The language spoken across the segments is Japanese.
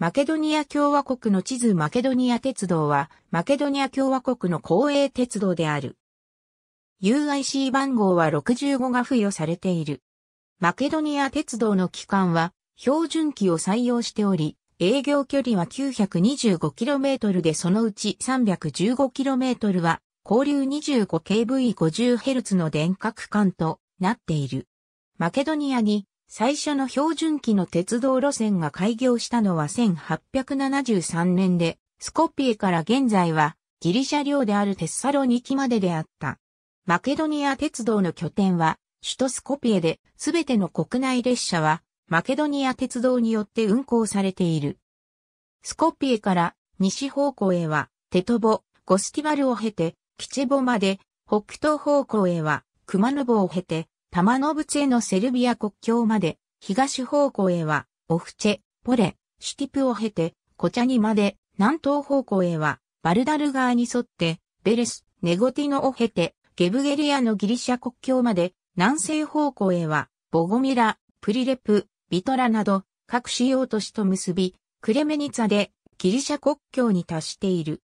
マケドニア共和国の地図マケドニア鉄道は、マケドニア共和国の公営鉄道である。UIC 番号は65が付与されている。マケドニア鉄道の機関は、標準機を採用しており、営業距離は 925km でそのうち 315km は、交流 25kV50Hz の電角間となっている。マケドニアに最初の標準機の鉄道路線が開業したのは1873年で、スコピエから現在はギリシャ領であるテッサロニキまでであった。マケドニア鉄道の拠点は首都スコピエで、すべての国内列車はマケドニア鉄道によって運行されている。スコピエから西方向へはテトボ、ゴスティバルを経て、キチェボまで、北東方向へは熊野坊を経て、玉野仏へのセルビア国境まで、東方向へは、オフチェ、ポレ、シュティプを経て、コチャニまで、南東方向へは、バルダル川に沿って、ベレス、ネゴティノを経て、ゲブゲリアのギリシャ国境まで、南西方向へは、ボゴミラ、プリレプ、ビトラなど、各主要都市と結び、クレメニツァで、ギリシャ国境に達している。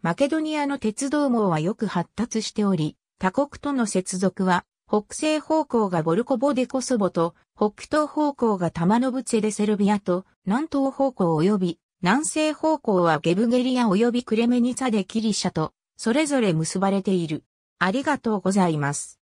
マケドニアの鉄道網はよく発達しており、他国との接続は北西方向がボルコボでコソボと、北東方向がタマノブチェでセルビアと、南東方向及び、南西方向はゲブゲリア及びクレメニツァでキリシャと、それぞれ結ばれている。ありがとうございます。